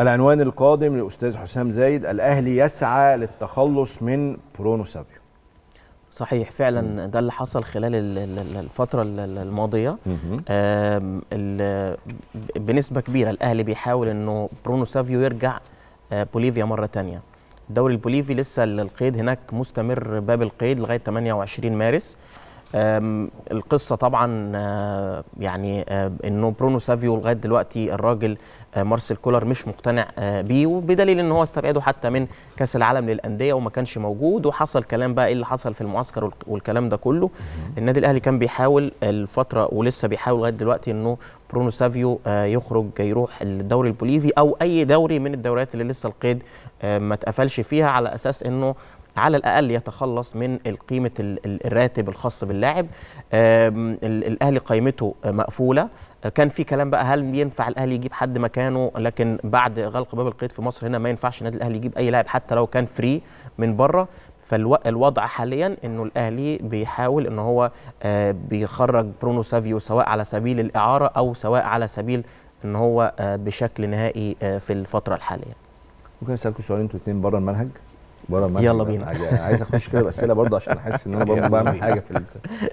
العنوان القادم للاستاذ حسام زايد الاهلي يسعى للتخلص من برونو سابيو صحيح فعلا ده اللي حصل خلال الفتره الماضيه بنسبه كبيره الاهلي بيحاول انه برونو سافيو يرجع آه، بوليفيا مره تانية الدوري البوليفي لسه القيد هناك مستمر باب القيد لغايه 28 مارس القصه طبعا آه، يعني آه، انه برونو سافيو لغايه دلوقتي الراجل آه، مارسيل كولر مش مقتنع بيه وبدليل ان هو استبعده حتى من كاس العالم للانديه وما كانش موجود وحصل كلام بقى ايه اللي حصل في المعسكر والكلام ده كله النادي الاهلي كان بيحاول الفتره ولسه بيحاول لغايه دلوقتي انه برونو سافيو يخرج يروح الدوري البوليفي او اي دوري من الدوريات اللي لسه القيد ما اتقفلش فيها على اساس انه على الاقل يتخلص من قيمه الراتب الخاص باللاعب الاهلي قيمته مقفوله كان في كلام بقى هل ينفع الاهلي يجيب حد مكانه لكن بعد غلق باب القيد في مصر هنا ما ينفعش النادي الاهلي يجيب اي لاعب حتى لو كان فري من بره فالوضع حاليا انه الاهلي بيحاول ان هو آه، بيخرج برونو سافيو سواء على سبيل الاعاره او سواء على سبيل ان هو آه، بشكل نهائي آه، في الفتره الحاليه ممكن اسالكم سؤالين انتوا الاثنين بره المنهج بره يلا بينا عايز اخش كده باسئله برضه عشان احس ان انا برضه بعمل حاجه في